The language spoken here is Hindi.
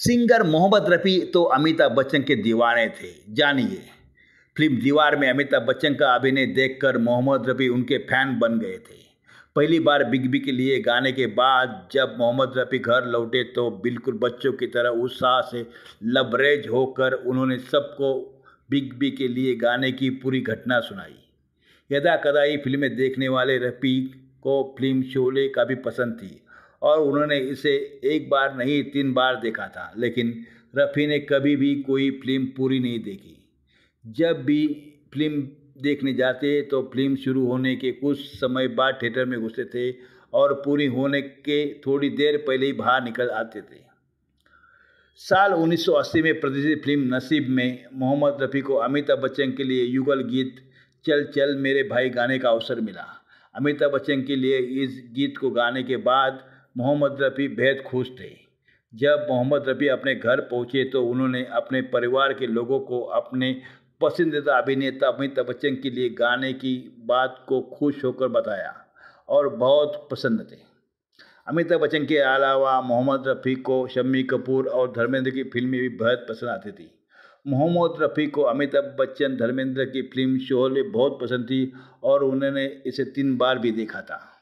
सिंगर मोहम्मद रफ़ी तो अमिताभ बच्चन के दीवाने थे जानिए फिल्म दीवार में अमिताभ बच्चन का अभिनय देखकर मोहम्मद रफ़ी उनके फैन बन गए थे पहली बार बिग बी के लिए गाने के बाद जब मोहम्मद रफ़ी घर लौटे तो बिल्कुल बच्चों की तरह उत्साह से लबरेज होकर उन्होंने सबको बिग बी के लिए गाने की पूरी घटना सुनाई यदा कदाई फिल्में देखने वाले रफ़ी को फिल्म शोले का भी पसंद थी और उन्होंने इसे एक बार नहीं तीन बार देखा था लेकिन रफ़ी ने कभी भी कोई फिल्म पूरी नहीं देखी जब भी फिल्म देखने जाते तो फिल्म शुरू होने के कुछ समय बाद थिएटर में घुसते थे और पूरी होने के थोड़ी देर पहले ही बाहर निकल आते थे साल 1980 में प्रदर्शित फिल्म नसीब में मोहम्मद रफ़ी को अमिताभ बच्चन के लिए युगल गीत चल चल मेरे भाई गाने का अवसर मिला अमिताभ बच्चन के लिए इस गीत को गाने के बाद मोहम्मद रफ़ी बेहद खुश थे जब मोहम्मद रफ़ी अपने घर पहुंचे तो उन्होंने अपने परिवार के लोगों को अपने पसंदीदा अभिनेता अमिताभ बच्चन के लिए गाने की बात को खुश होकर बताया और बहुत पसंद थे अमिताभ बच्चन के अलावा मोहम्मद रफ़ी को शम्मी कपूर और धर्मेंद्र की फिल्में भी बेहद पसंद आती थी मोहम्मद रफ़ी को अमिताभ बच्चन धर्मेंद्र की फिल्म शोले बहुत पसंद थी और उन्होंने इसे तीन बार भी देखा था